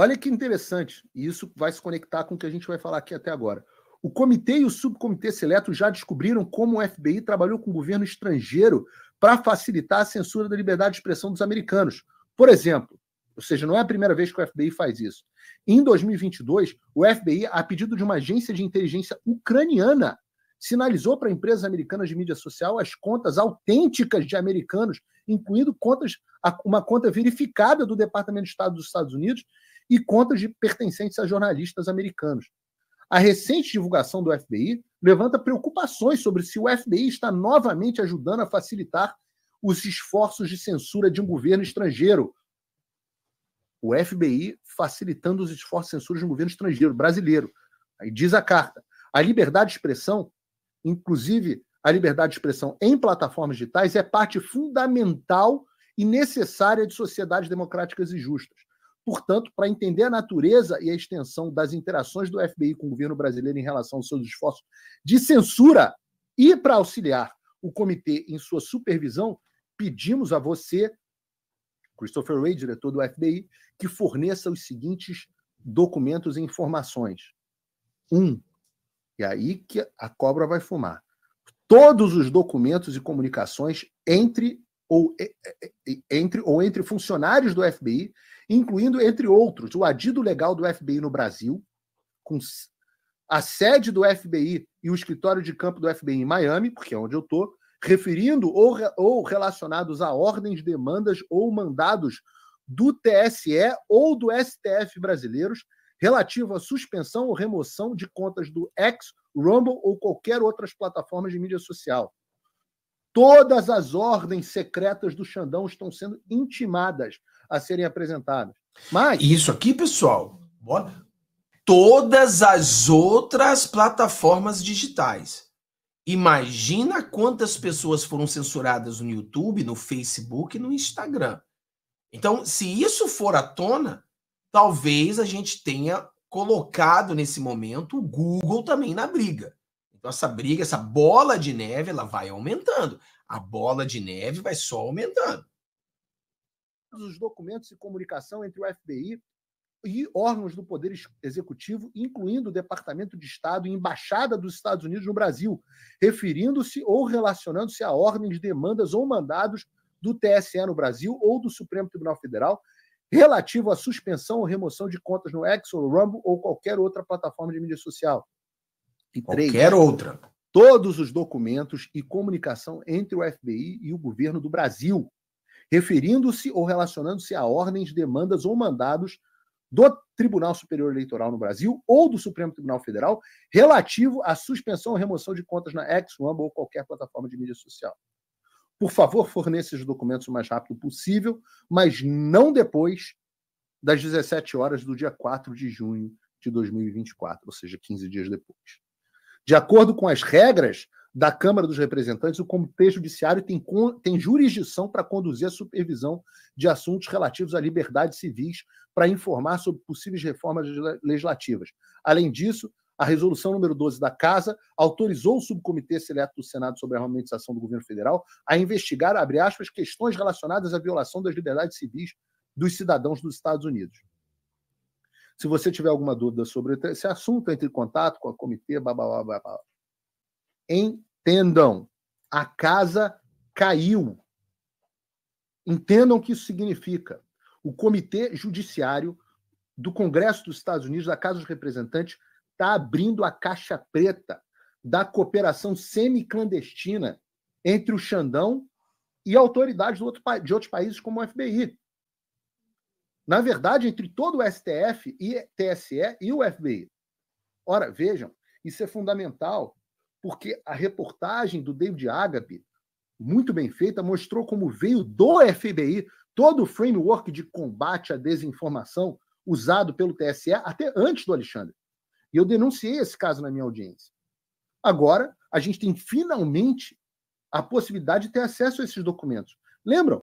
Olha que interessante, e isso vai se conectar com o que a gente vai falar aqui até agora. O comitê e o subcomitê seleto já descobriram como o FBI trabalhou com o governo estrangeiro para facilitar a censura da liberdade de expressão dos americanos. Por exemplo, ou seja, não é a primeira vez que o FBI faz isso. Em 2022, o FBI, a pedido de uma agência de inteligência ucraniana, sinalizou para empresas americanas de mídia social as contas autênticas de americanos, incluindo contas, uma conta verificada do Departamento de Estado dos Estados Unidos e contas de pertencentes a jornalistas americanos. A recente divulgação do FBI levanta preocupações sobre se o FBI está novamente ajudando a facilitar os esforços de censura de um governo estrangeiro. O FBI facilitando os esforços de censura de um governo estrangeiro brasileiro. Aí diz a carta. A liberdade de expressão, inclusive a liberdade de expressão em plataformas digitais, é parte fundamental e necessária de sociedades democráticas e justas. Portanto, para entender a natureza e a extensão das interações do FBI com o governo brasileiro em relação aos seus esforços de censura e para auxiliar o comitê em sua supervisão, pedimos a você, Christopher Wray, diretor do FBI, que forneça os seguintes documentos e informações. Um, e é aí que a cobra vai fumar. Todos os documentos e comunicações entre ou entre, ou entre funcionários do FBI, incluindo, entre outros, o adido legal do FBI no Brasil, com a sede do FBI e o escritório de campo do FBI em Miami, porque é onde eu estou, referindo ou, ou relacionados a ordens, demandas ou mandados do TSE ou do STF brasileiros relativo à suspensão ou remoção de contas do X, Rumble ou qualquer outras plataformas de mídia social. Todas as ordens secretas do Xandão estão sendo intimadas a serem apresentadas. Mas isso aqui, pessoal, bora. todas as outras plataformas digitais. Imagina quantas pessoas foram censuradas no YouTube, no Facebook e no Instagram. Então, se isso for à tona, talvez a gente tenha colocado nesse momento o Google também na briga. Então essa briga, essa bola de neve, ela vai aumentando. A bola de neve vai só aumentando. Os documentos e comunicação entre o FBI e órgãos do Poder Executivo, incluindo o Departamento de Estado e Embaixada dos Estados Unidos no Brasil, referindo-se ou relacionando-se a ordens, demandas ou mandados do TSE no Brasil ou do Supremo Tribunal Federal relativo à suspensão ou remoção de contas no Excel, Rumble ou qualquer outra plataforma de mídia social. E Qualquer três, outra. Todos os documentos e comunicação entre o FBI e o governo do Brasil, referindo-se ou relacionando-se a ordens, demandas ou mandados do Tribunal Superior Eleitoral no Brasil ou do Supremo Tribunal Federal relativo à suspensão ou remoção de contas na X, One ou qualquer plataforma de mídia social. Por favor, forneça os documentos o mais rápido possível, mas não depois das 17 horas do dia 4 de junho de 2024, ou seja, 15 dias depois. De acordo com as regras da Câmara dos Representantes, o Comitê Judiciário tem, tem jurisdição para conduzir a supervisão de assuntos relativos à liberdade civis para informar sobre possíveis reformas legislativas. Além disso, a resolução número 12 da Casa autorizou o subcomitê seleto do Senado sobre a harmonização do governo federal a investigar, abre aspas, questões relacionadas à violação das liberdades civis dos cidadãos dos Estados Unidos. Se você tiver alguma dúvida sobre esse assunto, entre em contato com a comitê, Entendam, a casa caiu. Entendam o que isso significa. O Comitê Judiciário do Congresso dos Estados Unidos, da Casa dos Representantes, está abrindo a caixa preta da cooperação semiclandestina entre o Xandão e autoridades de outros países, como o FBI na verdade, entre todo o STF e TSE e o FBI. Ora, vejam, isso é fundamental, porque a reportagem do David Agape, muito bem feita, mostrou como veio do FBI todo o framework de combate à desinformação usado pelo TSE até antes do Alexandre. E eu denunciei esse caso na minha audiência. Agora, a gente tem finalmente a possibilidade de ter acesso a esses documentos. Lembram?